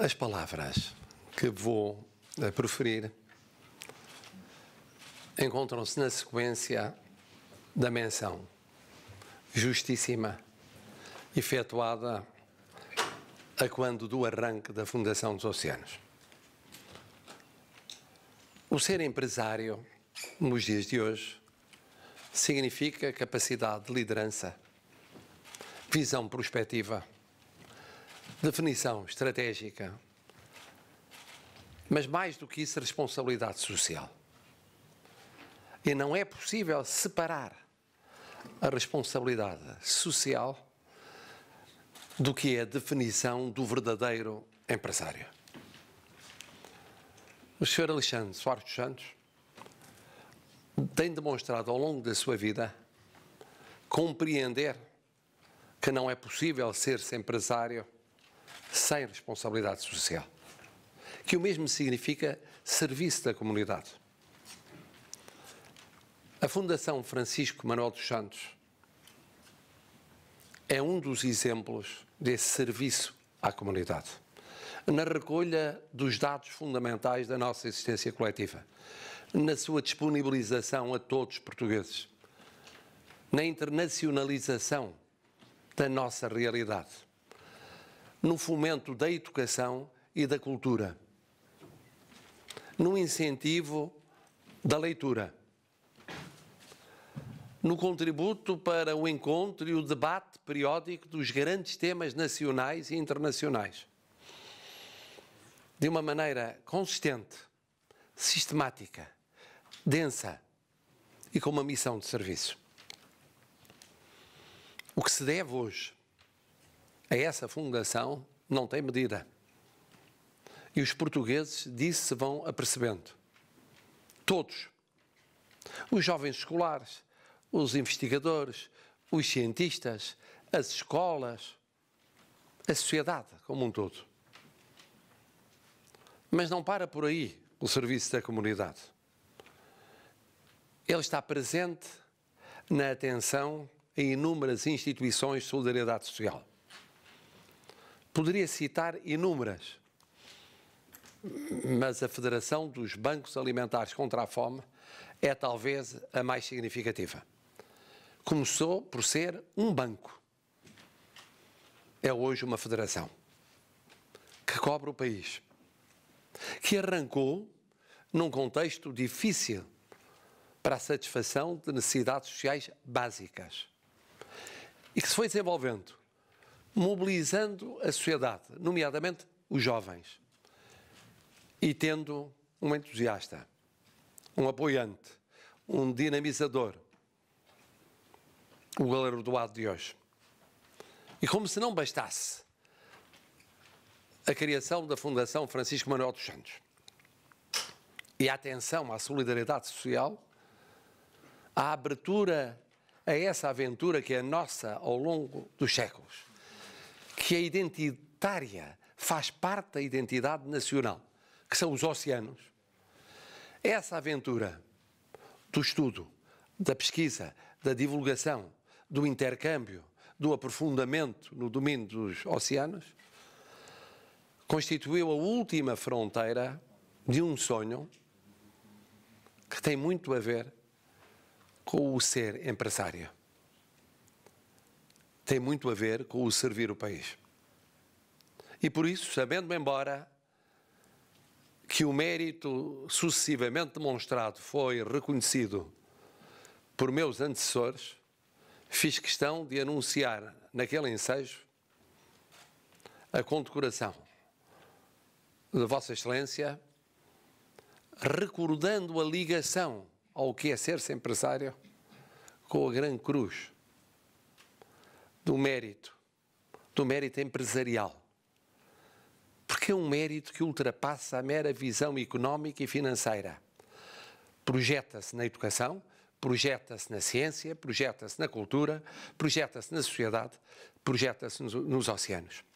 As palavras que vou eh, proferir encontram-se na sequência da menção justíssima efetuada a quando do arranque da fundação dos oceanos. O ser empresário, nos dias de hoje, significa capacidade de liderança, visão prospectiva definição estratégica, mas mais do que isso, responsabilidade social. E não é possível separar a responsabilidade social do que é a definição do verdadeiro empresário. O Sr. Alexandre Soares dos Santos tem demonstrado ao longo da sua vida compreender que não é possível ser-se empresário sem responsabilidade social. Que o mesmo significa serviço da comunidade. A Fundação Francisco Manuel dos Santos é um dos exemplos desse serviço à comunidade. Na recolha dos dados fundamentais da nossa existência coletiva, na sua disponibilização a todos os portugueses, na internacionalização da nossa realidade no fomento da educação e da cultura, no incentivo da leitura, no contributo para o encontro e o debate periódico dos grandes temas nacionais e internacionais, de uma maneira consistente, sistemática, densa e com uma missão de serviço. O que se deve hoje a essa fundação não tem medida. E os portugueses disso se vão apercebendo. Todos. Os jovens escolares, os investigadores, os cientistas, as escolas, a sociedade como um todo. Mas não para por aí o serviço da comunidade. Ele está presente na atenção em inúmeras instituições de solidariedade social. Poderia citar inúmeras, mas a Federação dos Bancos Alimentares contra a Fome é talvez a mais significativa. Começou por ser um banco, é hoje uma federação que cobre o país, que arrancou num contexto difícil para a satisfação de necessidades sociais básicas e que se foi desenvolvendo mobilizando a sociedade, nomeadamente os jovens, e tendo um entusiasta, um apoiante, um dinamizador, o galardoado de hoje. E como se não bastasse a criação da Fundação Francisco Manuel dos Santos e a atenção à solidariedade social, a abertura a essa aventura que é nossa ao longo dos séculos que é identitária, faz parte da identidade nacional, que são os oceanos, essa aventura do estudo, da pesquisa, da divulgação, do intercâmbio, do aprofundamento no domínio dos oceanos, constituiu a última fronteira de um sonho que tem muito a ver com o ser empresário tem muito a ver com o servir o país. E por isso, sabendo embora que o mérito sucessivamente demonstrado foi reconhecido por meus antecessores, fiz questão de anunciar naquele ensejo a condecoração de Vossa Excelência, recordando a ligação ao que é ser-se empresário com a Grande Cruz do mérito, do mérito empresarial. Porque é um mérito que ultrapassa a mera visão económica e financeira. Projeta-se na educação, projeta-se na ciência, projeta-se na cultura, projeta-se na sociedade, projeta-se nos, nos oceanos.